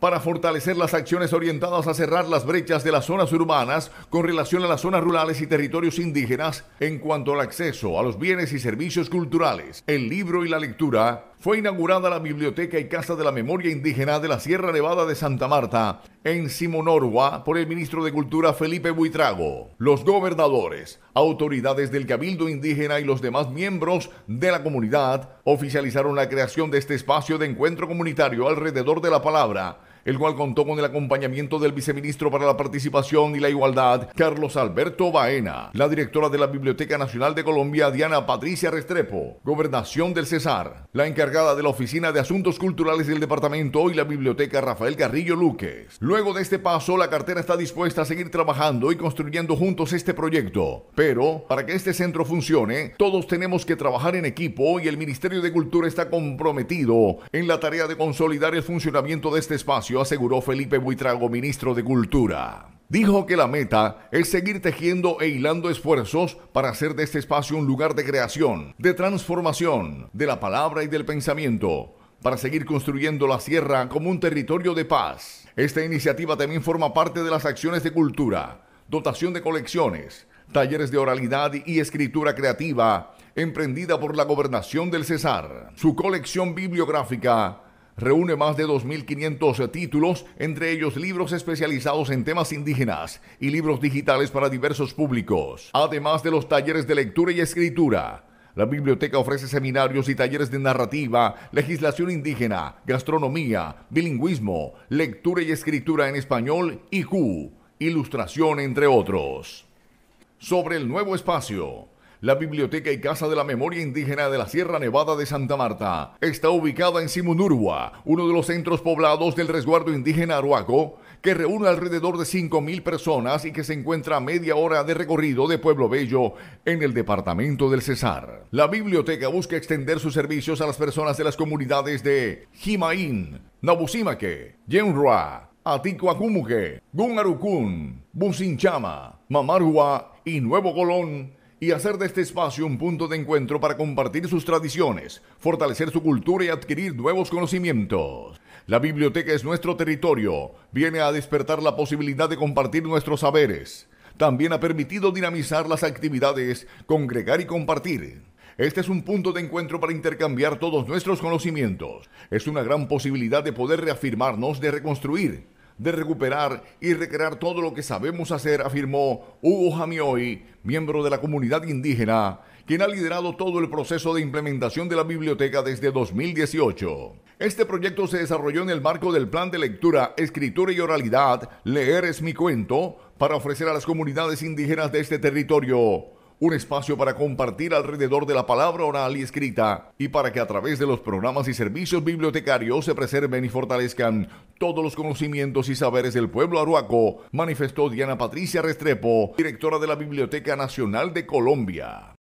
para fortalecer las acciones orientadas a cerrar las brechas de las zonas urbanas con relación a las zonas rurales y territorios indígenas en cuanto al acceso a los bienes y servicios culturales, el libro y la lectura, fue inaugurada la Biblioteca y Casa de la Memoria Indígena de la Sierra Nevada de Santa Marta, en Simonorua, por el ministro de Cultura Felipe Buitrago. Los gobernadores, autoridades del Cabildo Indígena y los demás miembros de la comunidad oficializaron la creación de este espacio de encuentro comunitario alrededor de la palabra el cual contó con el acompañamiento del viceministro para la Participación y la Igualdad, Carlos Alberto Baena, la directora de la Biblioteca Nacional de Colombia, Diana Patricia Restrepo, Gobernación del Cesar, la encargada de la Oficina de Asuntos Culturales del Departamento y la Biblioteca Rafael Carrillo Luques. Luego de este paso, la cartera está dispuesta a seguir trabajando y construyendo juntos este proyecto, pero para que este centro funcione, todos tenemos que trabajar en equipo y el Ministerio de Cultura está comprometido en la tarea de consolidar el funcionamiento de este espacio aseguró Felipe Buitrago, ministro de Cultura. Dijo que la meta es seguir tejiendo e hilando esfuerzos para hacer de este espacio un lugar de creación, de transformación, de la palabra y del pensamiento, para seguir construyendo la sierra como un territorio de paz. Esta iniciativa también forma parte de las acciones de cultura, dotación de colecciones, talleres de oralidad y escritura creativa, emprendida por la gobernación del Cesar. Su colección bibliográfica reúne más de 2.500 títulos, entre ellos libros especializados en temas indígenas y libros digitales para diversos públicos, además de los talleres de lectura y escritura. La biblioteca ofrece seminarios y talleres de narrativa, legislación indígena, gastronomía, bilingüismo, lectura y escritura en español, y y ilustración, entre otros. Sobre el nuevo espacio, la Biblioteca y Casa de la Memoria Indígena de la Sierra Nevada de Santa Marta. Está ubicada en Simunurua, uno de los centros poblados del resguardo indígena Aruaco, que reúne alrededor de 5.000 personas y que se encuentra a media hora de recorrido de Pueblo Bello en el departamento del Cesar. La biblioteca busca extender sus servicios a las personas de las comunidades de Jimaín, Nabusimaque, Yenrua, Aticoacumuque, Gunarucún, Bucinchama, Mamarua y Nuevo Colón y hacer de este espacio un punto de encuentro para compartir sus tradiciones, fortalecer su cultura y adquirir nuevos conocimientos. La biblioteca es nuestro territorio, viene a despertar la posibilidad de compartir nuestros saberes. También ha permitido dinamizar las actividades, congregar y compartir. Este es un punto de encuentro para intercambiar todos nuestros conocimientos. Es una gran posibilidad de poder reafirmarnos, de reconstruir de recuperar y recrear todo lo que sabemos hacer, afirmó Hugo Jamioy, miembro de la comunidad indígena, quien ha liderado todo el proceso de implementación de la biblioteca desde 2018. Este proyecto se desarrolló en el marco del plan de lectura, escritura y oralidad Leer es mi cuento para ofrecer a las comunidades indígenas de este territorio un espacio para compartir alrededor de la palabra oral y escrita y para que a través de los programas y servicios bibliotecarios se preserven y fortalezcan todos los conocimientos y saberes del pueblo aruaco, manifestó Diana Patricia Restrepo, directora de la Biblioteca Nacional de Colombia.